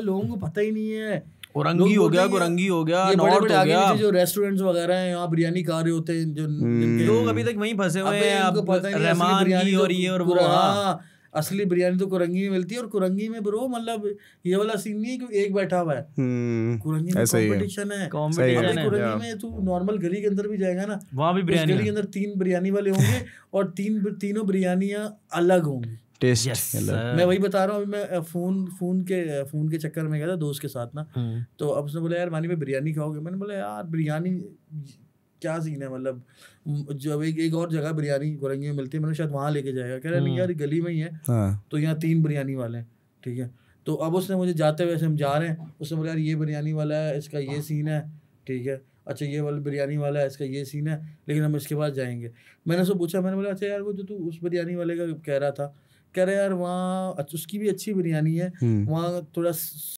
लोगों को पता ही नहीं है औरंगी हो गया औरंगी हो गया ये बड़े बड़े तो आगे जो रेस्टोरेंट्स वगैरह हैं यहाँ बिरयानी खा रहे होते हैं जो हम्म। लोग अभी तक वहीं फंसे हुए हैं आपको पता नहीं रहमान की तो और ये और वो हाँ। हाँ, असली बिरयानी तो कुरंगी में मिलती है और कुरंगी में ब्रो मतलब ये वाला सीन नहीं है कि एक बैठा हुआ है हम्म, कुरंगी में कंपटीशन है कंपटीशन है कुरंगी हाँ। में तू नॉर्मल गली के अंदर भी जाएगा ना वहाँ भी बिरयानी गली के अंदर तीन बिरयानी वाले होंगे और तीन तीनों बिरयानियाँ अलग होंगी टेस्ट yes, मैं वही बता रहा हूँ मैं फ़ोन फ़ोन के फ़ोन के चक्कर में गया था दोस्त के साथ ना हम्म। तो अब उसने बोला यार मानी में बिरयानी खाओगे मैंने बोला यार बिरयानी क्या सीन है मतलब जब एक एक और जगह बिरयानी गोरंगी में मिलती है मैंने शायद वहाँ लेके जाएगा कह रहा नहीं हम्म। यार गली में ही है हाँ। तो यहाँ तीन बिरयानी वाले हैं ठीक है तो अब उसने मुझे जाते हुए हम जा रहे हैं उसने बोला यार ये बिरयानी वाला है इसका ये सीन है ठीक है अच्छा ये वाला बिरयानी वाला है इसका ये सीन है लेकिन हम इसके बाद जाएंगे मैंने उसको पूछा मैंने बोला अच्छा यार वो जो तू उस बिरयानी वाले का कह रहा था कह रहे यार वहाँ उसकी भी अच्छी बिरयानी है वहाँ थोड़ा